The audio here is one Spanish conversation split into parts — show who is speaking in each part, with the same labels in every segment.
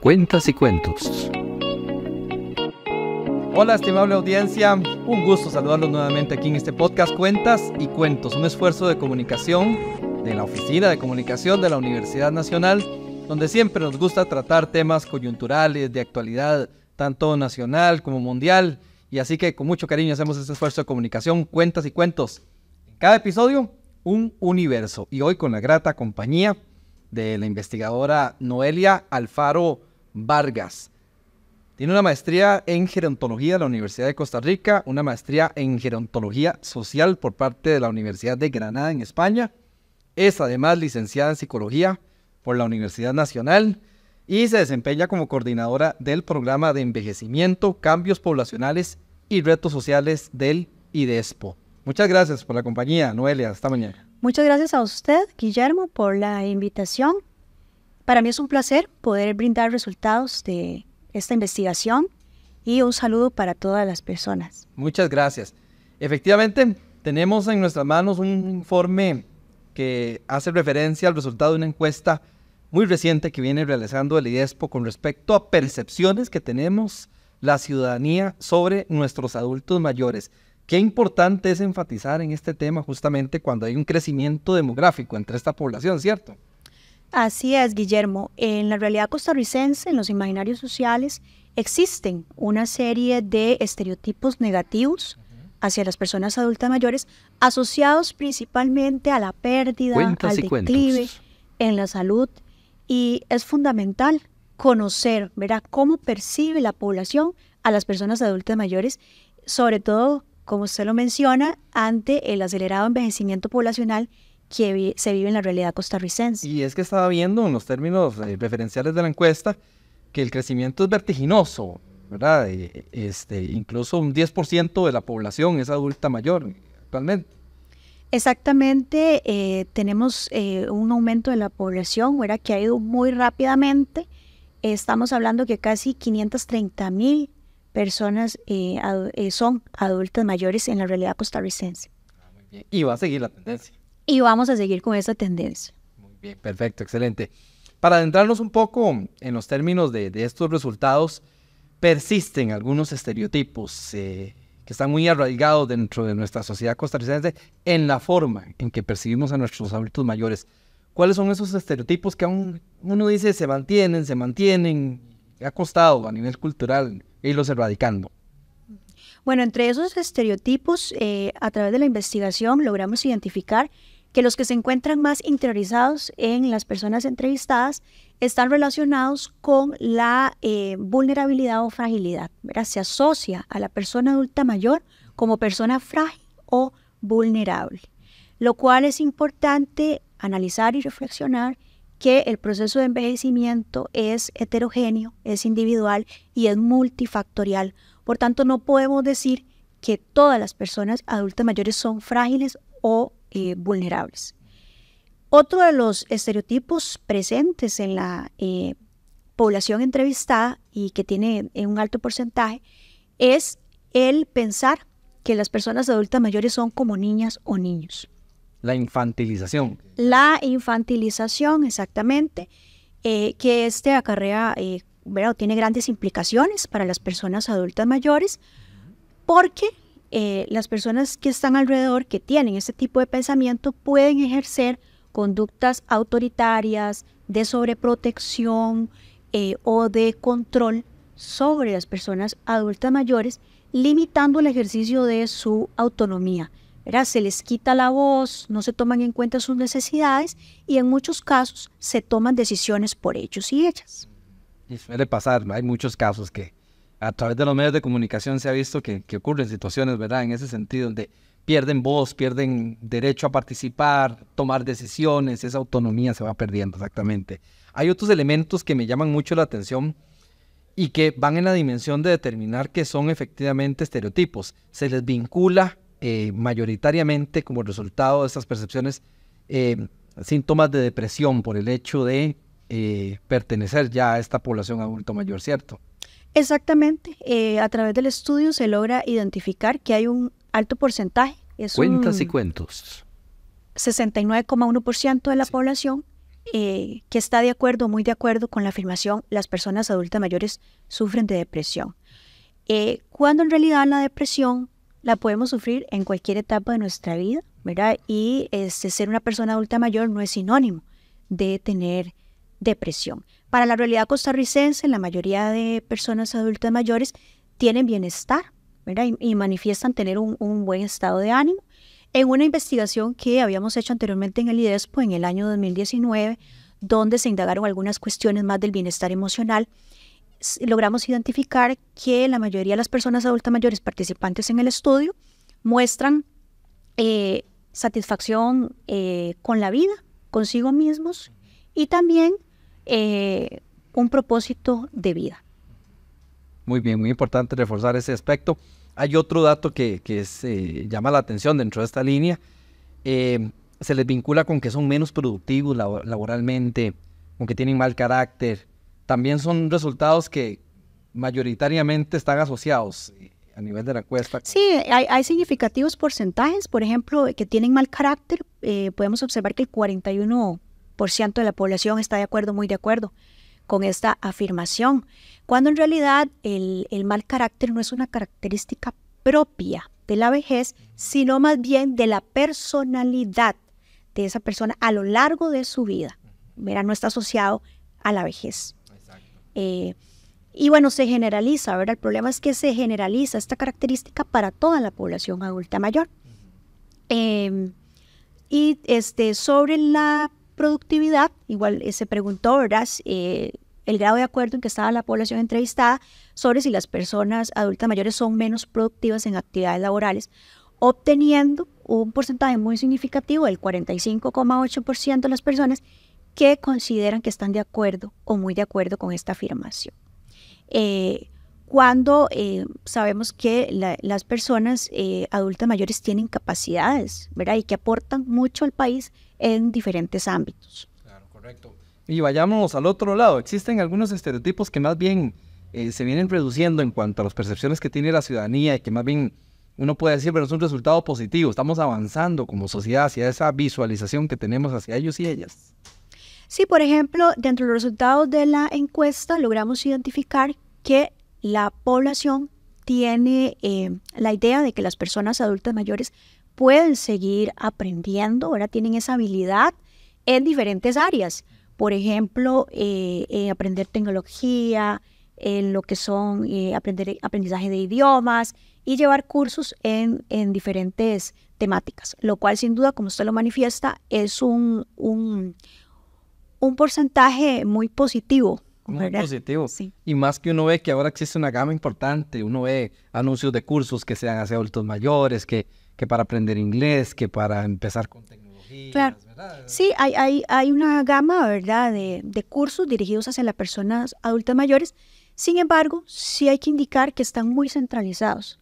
Speaker 1: Cuentas y cuentos. Hola estimable audiencia, un gusto saludarlos nuevamente aquí en este podcast Cuentas y Cuentos, un esfuerzo de comunicación de la Oficina de Comunicación de la Universidad Nacional, donde siempre nos gusta tratar temas coyunturales, de actualidad, tanto nacional como mundial, y así que con mucho cariño hacemos este esfuerzo de comunicación, Cuentas y Cuentos. En cada episodio, un universo, y hoy con la grata compañía de la investigadora Noelia Alfaro Vargas. Tiene una maestría en gerontología de la Universidad de Costa Rica, una maestría en gerontología social por parte de la Universidad de Granada en España. Es además licenciada en psicología por la Universidad Nacional y se desempeña como coordinadora del programa de envejecimiento, cambios poblacionales y retos sociales del IDESPO. Muchas gracias por la compañía, Noelia. Hasta mañana.
Speaker 2: Muchas gracias a usted, Guillermo, por la invitación. Para mí es un placer poder brindar resultados de esta investigación y un saludo para todas las personas.
Speaker 1: Muchas gracias. Efectivamente, tenemos en nuestras manos un informe que hace referencia al resultado de una encuesta muy reciente que viene realizando el IDESPO con respecto a percepciones que tenemos la ciudadanía sobre nuestros adultos mayores. Qué importante es enfatizar en este tema justamente cuando hay un crecimiento demográfico entre esta población, ¿cierto?
Speaker 2: Así es, Guillermo. En la realidad costarricense, en los imaginarios sociales, existen una serie de estereotipos negativos hacia las personas adultas mayores, asociados principalmente a la pérdida, al declive en la salud. Y es fundamental conocer, ¿verdad?, cómo percibe la población a las personas adultas mayores, sobre todo como usted lo menciona, ante el acelerado envejecimiento poblacional que se vive en la realidad costarricense.
Speaker 1: Y es que estaba viendo en los términos eh, referenciales de la encuesta que el crecimiento es vertiginoso, ¿verdad? Eh, este, incluso un 10% de la población es adulta mayor actualmente.
Speaker 2: Exactamente, eh, tenemos un aumento de la población, ¿verdad? Que ha ido muy rápidamente. Estamos hablando que casi 530 mil personas eh, eh, son adultas mayores en la realidad costarricense.
Speaker 1: Ah, y va a seguir la tendencia.
Speaker 2: Y vamos a seguir con esa tendencia. Muy
Speaker 1: bien, perfecto, excelente. Para adentrarnos un poco en los términos de, estos resultados, persisten algunos estereotipos eh, que están muy arraigados dentro de nuestra sociedad costarricense en la forma en que percibimos a nuestros adultos mayores. ¿Cuáles son esos estereotipos que aún uno dice se mantienen, se mantienen? Ha costado a nivel cultural y irlos erradicando.
Speaker 2: Bueno, entre esos estereotipos, eh, a través de la investigación logramos identificar que los que se encuentran más interiorizados en las personas entrevistadas están relacionados con la eh, vulnerabilidad o fragilidad. Se asocia a la persona adulta mayor como persona frágil o vulnerable, lo cual es importante analizar y reflexionar que el proceso de envejecimiento es heterogéneo, es individual y es multifactorial. Por tanto, no podemos decir que todas las personas adultas mayores son frágiles o eh, vulnerables. Otro de los estereotipos presentes en la eh, población entrevistada y que tiene eh, un alto porcentaje es el pensar que las personas adultas mayores son como niñas o niños. La infantilización. La infantilización, exactamente, eh, que este acarrea, eh, tiene grandes implicaciones para las personas adultas mayores, porque eh, las personas que están alrededor, que tienen este tipo de pensamiento, pueden ejercer conductas autoritarias, de sobreprotección eh, o de control sobre las personas adultas mayores, limitando el ejercicio de su autonomía. Se les quita la voz, no se toman en cuenta sus necesidades y en muchos casos se toman decisiones por ellos y ellas.
Speaker 1: Y suele pasar, hay muchos casos que a través de los medios de comunicación se ha visto que, que ocurren situaciones, ¿verdad? En ese sentido, donde pierden voz, pierden derecho a participar, tomar decisiones, esa autonomía se va perdiendo exactamente. Hay otros elementos que me llaman mucho la atención y que van en la dimensión de determinar que son efectivamente estereotipos. Se les vincula eh, mayoritariamente como resultado de estas percepciones eh, síntomas de depresión por el hecho de eh, pertenecer ya a esta población adulto mayor, ¿cierto?
Speaker 2: Exactamente. a través del estudio se logra identificar que hay un alto porcentaje. Es Cuentas y
Speaker 1: cuentos.
Speaker 2: 69,1% de la población que está de acuerdo, muy de acuerdo con la afirmación, las personas adultas mayores sufren de depresión. cuando en realidad la depresión la podemos sufrir en cualquier etapa de nuestra vida, ¿verdad? Y este, ser una persona adulta mayor no es sinónimo de tener depresión. Para la realidad costarricense, la mayoría de personas adultas mayores tienen bienestar, ¿verdad? Y, manifiestan tener un, un, buen estado de ánimo. En una investigación que habíamos hecho anteriormente en el IDESPO en el año 2019, donde se indagaron algunas cuestiones más del bienestar emocional, logramos identificar que la mayoría de las personas adultas mayores participantes en el estudio muestran eh, satisfacción eh, con la vida, consigo mismos y también eh, un propósito de vida.
Speaker 1: Muy bien, muy importante reforzar ese aspecto. Hay otro dato que, que se llama la atención dentro de esta línea. se les vincula con que son menos productivos laboralmente, con que tienen mal carácter, también son resultados que mayoritariamente están asociados eh, a nivel de la encuesta. Sí,
Speaker 2: hay, significativos porcentajes, por ejemplo, que tienen mal carácter. Eh, podemos observar que el 41% de la población está de acuerdo, muy de acuerdo con esta afirmación, cuando en realidad el, el mal carácter no es una característica propia de la vejez, sino más bien de la personalidad de esa persona a lo largo de su vida. Mira, no está asociado a la vejez. Eh, y bueno, se generaliza, ¿verdad? El problema es que se generaliza esta característica para toda la población adulta mayor. Em, y este, sobre la productividad, igual eh, se preguntó, ¿verdad? Eh, el grado de acuerdo en que estaba la población entrevistada sobre si las personas adultas mayores son menos productivas en actividades laborales, obteniendo un porcentaje muy significativo del 45,8% de las personas que consideran que están de acuerdo o muy de acuerdo con esta afirmación. Eh, cuando eh, sabemos que las personas eh, adultas mayores tienen capacidades, ¿verdad? Y que aportan mucho al país en diferentes ámbitos. Claro,
Speaker 1: correcto. Y vayamos al otro lado. Existen algunos estereotipos que más bien se vienen reduciendo en cuanto a las percepciones que tiene la ciudadanía y que más bien uno puede decir, pero es un resultado positivo. Estamos avanzando como sociedad hacia esa visualización que tenemos hacia ellos y ellas.
Speaker 2: Sí, por ejemplo, dentro de los resultados de la encuesta logramos identificar que la población tiene eh, la idea de que las personas adultas mayores pueden seguir aprendiendo, ahora tienen esa habilidad en diferentes áreas. Por ejemplo, eh, eh aprender tecnología, en lo que son eh, aprender, aprendizaje de idiomas y llevar cursos en, en, diferentes temáticas, lo cual sin duda, como usted lo manifiesta, es un, un un porcentaje muy positivo.
Speaker 1: Muy positivo. Y más que uno ve que ahora existe una gama importante, uno ve anuncios de cursos que sean hacia adultos mayores, que, que para aprender inglés, que para empezar con
Speaker 2: tecnología. Claro. Sí, hay, hay, hay, una gama, ¿verdad?, de, de cursos dirigidos hacia las personas adultas mayores. Sin embargo, sí hay que indicar que están muy centralizados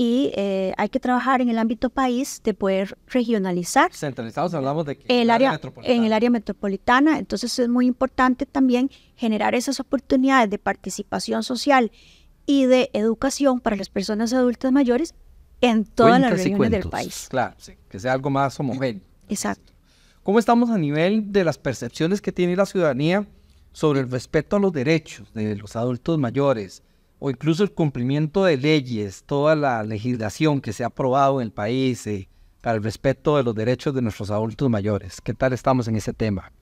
Speaker 2: y eh, hay que trabajar en el ámbito país de poder regionalizar.
Speaker 1: Centralizados hablamos de que
Speaker 2: el área, en el área metropolitana, entonces es muy importante también generar esas oportunidades de participación social y de educación para las personas adultas mayores en todas las regiones del país.
Speaker 1: Claro, que sea algo más homogéneo. Exacto. ¿Cómo estamos a nivel de las percepciones que tiene la ciudadanía sobre el respeto a los derechos de los adultos mayores? o incluso el cumplimiento de leyes, toda la legislación que se ha aprobado en el país eh, para el respeto de los derechos de nuestros adultos mayores. ¿Qué tal estamos en ese tema?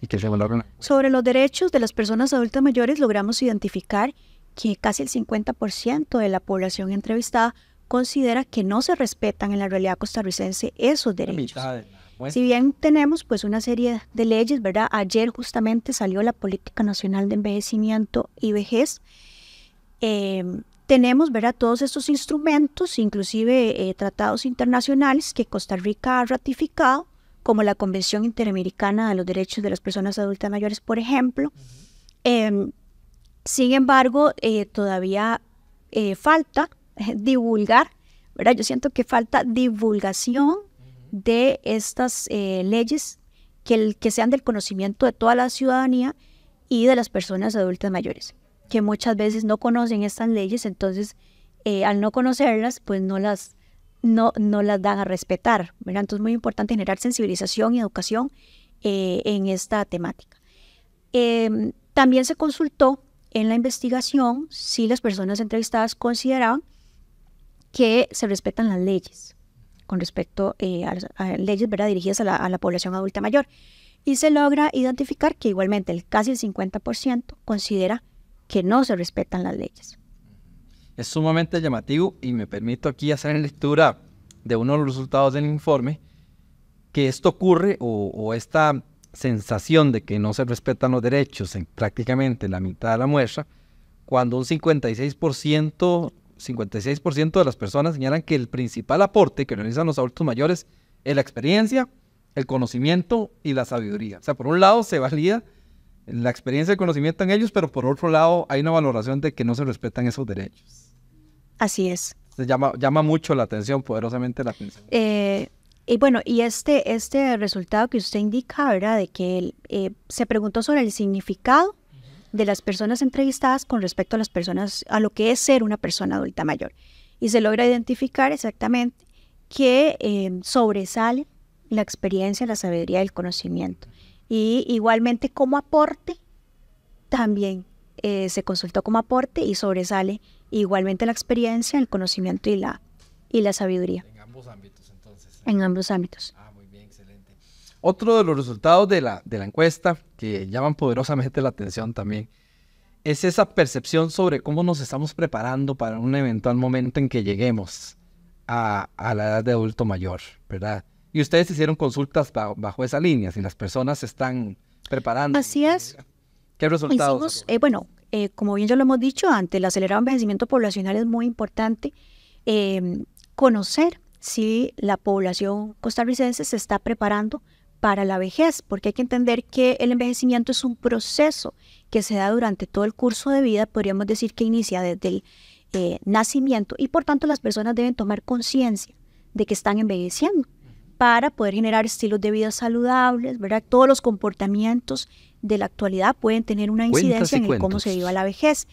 Speaker 2: Sobre los derechos de las personas adultas mayores logramos identificar que casi el 50% de la población entrevistada considera que no se respetan en la realidad costarricense esos derechos. Si bien tenemos pues una serie de leyes, ¿verdad? Ayer justamente salió la Política Nacional de Envejecimiento y Vejez, Em, tenemos ¿verdad? todos estos instrumentos, inclusive eh, tratados internacionales que Costa Rica ha ratificado, como la Convención Interamericana de los Derechos de las Personas Adultas Mayores, por ejemplo. Em, sin embargo, eh, todavía eh, falta divulgar, ¿verdad? yo siento que falta divulgación de estas leyes que sean del conocimiento de toda la ciudadanía y de las personas adultas mayores que muchas veces no conocen estas leyes, entonces eh, al no conocerlas, pues no las, no, no las dan a respetar. Entonces es muy importante generar sensibilización y educación eh, en esta temática. Em, también se consultó en la investigación si las personas entrevistadas consideraban que se respetan las leyes con respecto eh, a, leyes ¿verdad? dirigidas a la, a la población adulta mayor. Y se logra identificar que igualmente el, casi el 50% considera que que no se respetan las leyes.
Speaker 1: Es sumamente llamativo y me permito aquí hacer lectura de uno de los resultados del informe, que esto ocurre o, esta sensación de que no se respetan los derechos en prácticamente la mitad de la muestra, cuando un 56%, 56 de las personas señalan que el principal aporte que realizan los adultos mayores es la experiencia, el conocimiento y la sabiduría. O sea, por un lado se valida la experiencia y conocimiento en ellos, pero por otro lado hay una valoración de que no se respetan esos derechos. Así es. Se llama, llama mucho la atención, poderosamente la atención.
Speaker 2: Eh, y bueno, y este, este resultado que usted indica, ¿verdad? De que eh, se preguntó sobre el significado de las personas entrevistadas con respecto a las personas, a lo que es ser una persona adulta mayor. Y se logra identificar exactamente que eh, sobresale la experiencia, la sabiduría y el conocimiento. Y igualmente como aporte, también eh, se consultó como aporte y sobresale igualmente la experiencia, el conocimiento y la, y la sabiduría. En ambos ámbitos, entonces. ¿eh? En ambos ámbitos. Ah, muy bien,
Speaker 1: excelente. Otro de los resultados de la, encuesta que llaman poderosamente la atención también es esa percepción sobre cómo nos estamos preparando para un eventual momento en que lleguemos a, a la edad de adulto mayor, ¿verdad? Y ustedes hicieron consultas bajo, esa línea, si las personas se están preparando. Así es. ¿Qué resultados?
Speaker 2: Eh, bueno, eh, como bien ya lo hemos dicho antes, el acelerado envejecimiento poblacional es muy importante eh, conocer si la población costarricense se está preparando para la vejez, porque hay que entender que el envejecimiento es un proceso que se da durante todo el curso de vida, podríamos decir que inicia desde el nacimiento y por tanto las personas deben tomar conciencia de que están envejeciendo para poder generar estilos de vida saludables, ¿verdad? Todos los comportamientos de la actualidad pueden tener una incidencia en cómo se vive la vejez.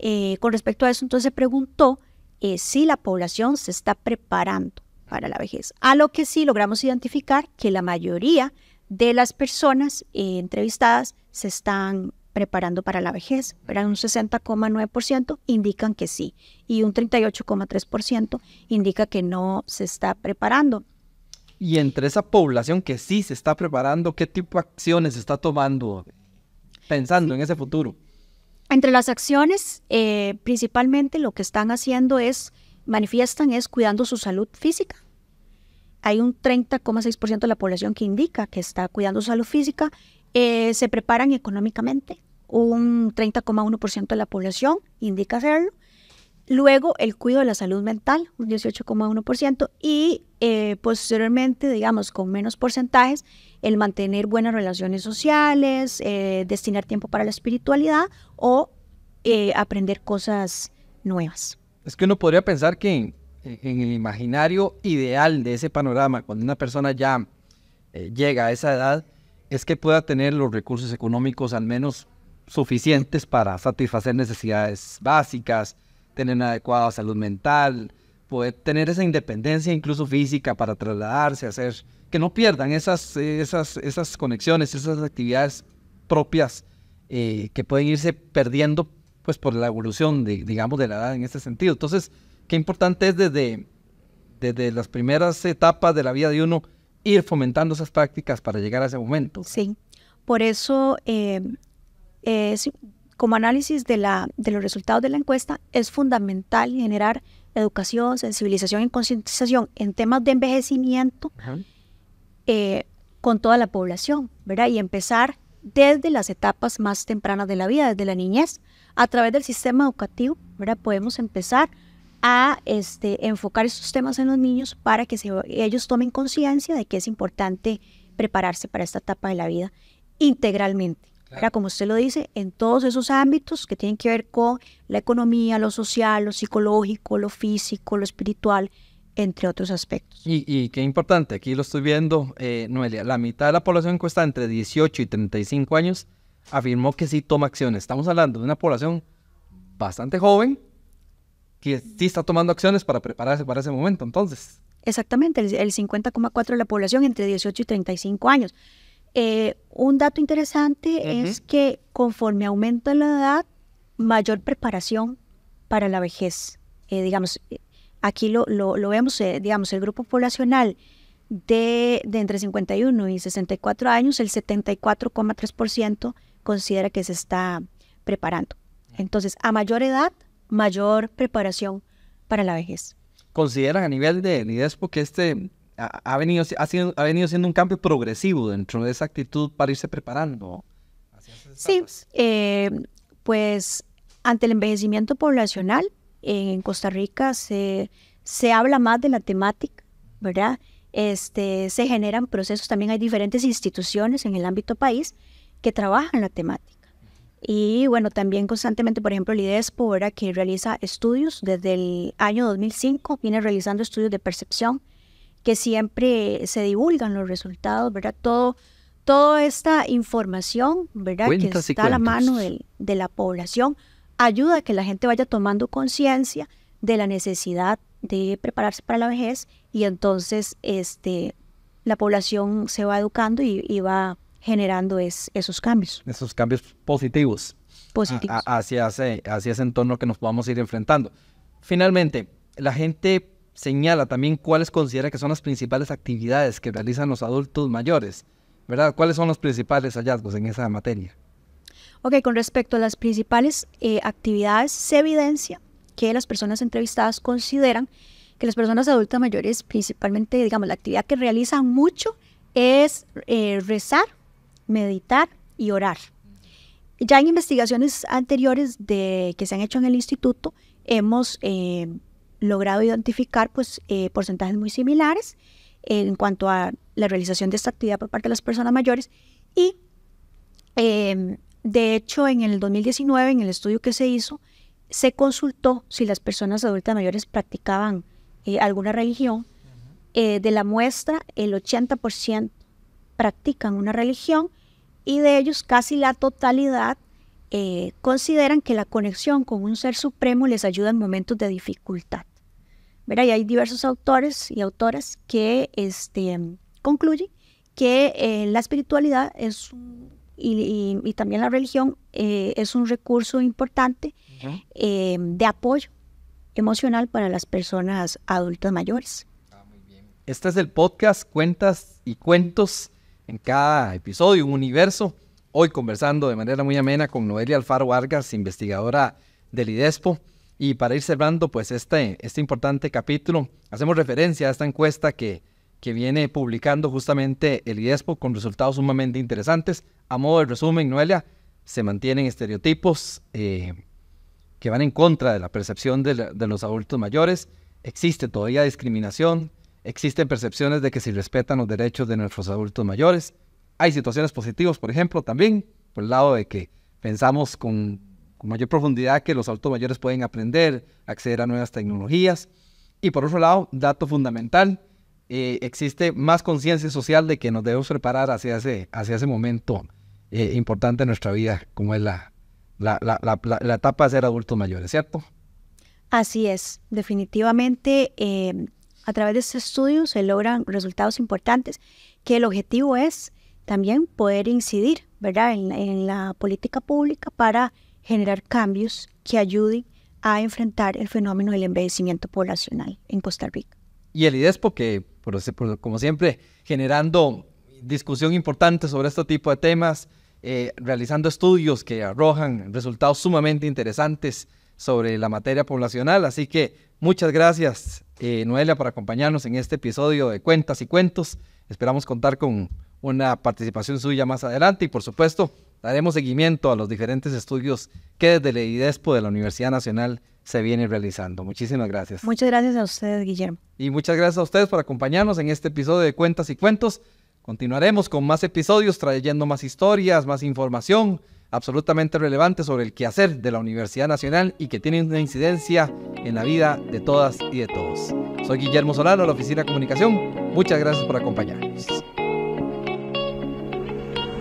Speaker 2: Eh, con respecto a eso, entonces se preguntó eh, si la población se está preparando para la vejez, a lo que sí logramos identificar que la mayoría de las personas eh, entrevistadas se están preparando para la vejez, pero un 60,9% indican que sí y un 38,3% indica que no se está preparando.
Speaker 1: Y entre esa población que sí se está preparando, ¿qué tipo de acciones se está tomando pensando en ese futuro?
Speaker 2: Entre las acciones, eh, principalmente lo que están haciendo es, manifiestan es cuidando su salud física. Hay un 30,6% de la población que indica que está cuidando su salud física. Eh, se preparan económicamente. Un 30,1% de la población indica hacerlo. Luego, el cuidado de la salud mental, un 18,1%, y eh, posteriormente, digamos, con menos porcentajes, el mantener buenas relaciones sociales, eh, destinar tiempo para la espiritualidad o eh, aprender cosas nuevas.
Speaker 1: Es que uno podría pensar que en el imaginario ideal de ese panorama, cuando una persona ya llega a esa edad, es que pueda tener los recursos económicos al menos suficientes para satisfacer necesidades básicas, tener una adecuada salud mental, poder tener esa independencia incluso física para trasladarse, hacer, que no pierdan esas, esas, esas conexiones, esas actividades propias eh, que pueden irse perdiendo pues por la evolución, de, digamos, de la edad en este sentido. Entonces, qué importante es desde, desde las primeras etapas de la vida de uno ir fomentando esas prácticas para llegar a ese momento.
Speaker 2: Sí, por eso eh, es como análisis de, los resultados de la encuesta, es fundamental generar educación, sensibilización y concientización en temas de envejecimiento eh, con toda la población, ¿verdad? Y empezar desde las etapas más tempranas de la vida, desde la niñez, a través del sistema educativo, ¿verdad? Podemos empezar a este, enfocar estos temas en los niños para que ellos tomen conciencia de que es importante prepararse para esta etapa de la vida integralmente. Como usted lo dice, en todos esos ámbitos que tienen que ver con la economía, lo social, lo psicológico, lo físico, lo espiritual, entre otros aspectos.
Speaker 1: Y, qué importante, aquí lo estoy viendo, eh, Noelia, la mitad de la población está entre 18 y 35 años afirmó que sí toma acciones. Estamos hablando de una población bastante joven que sí está tomando acciones para prepararse para ese
Speaker 2: momento, entonces. Exactamente, el 50,4 de la población entre 18 y 35 años. Eh, un dato interesante es que conforme aumenta la edad, mayor preparación para la vejez. Eh, digamos, aquí lo, lo, vemos, eh, digamos, el grupo poblacional de, entre 51 y 64 años, el 74,3% considera que se está preparando. Entonces, a mayor edad, mayor preparación para la vejez.
Speaker 1: ¿Consideran a nivel de NIDESPO Porque este ha, venido, ha, venido siendo un cambio progresivo dentro de esa actitud para irse preparando.
Speaker 2: Sí, eh, pues ante el envejecimiento poblacional en Costa Rica se, se habla más de la temática, ¿verdad? Este, se generan procesos, también hay diferentes instituciones en el ámbito país que trabajan la temática. Y bueno, también constantemente, por ejemplo, el IDESPO, ¿verdad? que realiza estudios desde el año 2005, viene realizando estudios de percepción, que siempre se divulgan los resultados, ¿verdad? Todo, toda esta información, ¿verdad? que está a la mano de la población, ayuda a que la gente vaya tomando conciencia de la necesidad de prepararse para la vejez y entonces este, la población se va educando y, va generando esos cambios.
Speaker 1: Esos cambios positivos. Positivos. hacia, hacia ese entorno que nos podamos ir enfrentando. Finalmente, la gente señala también cuáles considera que son las principales actividades que realizan los adultos mayores, ¿verdad? ¿Cuáles son los principales hallazgos en esa materia?
Speaker 2: Ok, con respecto a las principales eh, actividades, se evidencia que las personas entrevistadas consideran que las personas adultas mayores, principalmente, digamos, la actividad que realizan mucho es eh, rezar, meditar y orar. Ya en investigaciones anteriores de, que se han hecho en el instituto, hemos eh, logrado identificar pues, eh, porcentajes muy similares en cuanto a la realización de esta actividad por parte de las personas mayores y em, de hecho en el 2019 en el estudio que se hizo se consultó si las personas adultas mayores practicaban eh, alguna religión eh, de la muestra el 80% practican una religión y de ellos casi la totalidad consideran que la conexión con un ser supremo les ayuda en momentos de dificultad. Verá, hay diversos autores y autoras que este, concluyen que eh, la espiritualidad es y, también la religión eh, es un recurso importante eh, de apoyo emocional para las personas adultas mayores. Ah, muy
Speaker 1: bien. Este es el podcast Cuentas y Cuentos en cada episodio, un universo. Hoy conversando de manera muy amena con Noelia Alfaro Vargas, investigadora del IDESPO. Y para ir cerrando, pues este, este importante capítulo, hacemos referencia a esta encuesta que, que viene publicando justamente el IESPO con resultados sumamente interesantes. A modo de resumen, Noelia, se mantienen estereotipos eh, que van en contra de la percepción de, de, los adultos mayores. Existe todavía discriminación, existen percepciones de que se respetan los derechos de nuestros adultos mayores. Hay situaciones positivas, por ejemplo, también por el lado de que pensamos con con mayor profundidad que los adultos mayores pueden aprender, acceder a nuevas tecnologías. Y por otro lado, dato fundamental, eh, existe más conciencia social de que nos debemos preparar hacia ese, hacia ese momento eh, importante en nuestra vida, como es la, la, etapa de ser adultos mayores, ¿cierto?
Speaker 2: Así es, definitivamente eh, a través de este estudio se logran resultados importantes, que el objetivo es también poder incidir ¿verdad? en la política pública para generar cambios que ayuden a enfrentar el fenómeno del envejecimiento poblacional en Costa Rica.
Speaker 1: Y el IDESPO, que como siempre, generando discusión importante sobre este tipo de temas, eh, realizando estudios que arrojan resultados sumamente interesantes sobre la materia poblacional. Así que muchas gracias, eh, Noelia, por acompañarnos en este episodio de Cuentas y Cuentos. Esperamos contar con una participación suya más adelante y, por supuesto, Daremos seguimiento a los diferentes estudios que desde la IDESPO de la Universidad Nacional se vienen realizando. Muchísimas gracias.
Speaker 2: Muchas gracias a ustedes, Guillermo.
Speaker 1: Y muchas gracias a ustedes por acompañarnos en este episodio de Cuentas y Cuentos. Continuaremos con más episodios trayendo más historias, más información absolutamente relevante sobre el quehacer de la Universidad Nacional y que tiene una incidencia en la vida de todas y de todos. Soy Guillermo Solano, de la Oficina de Comunicación. Muchas gracias por acompañarnos.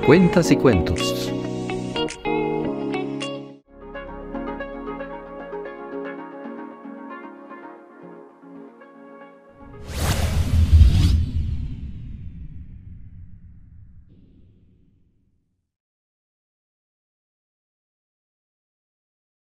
Speaker 1: Cuentas y cuentos.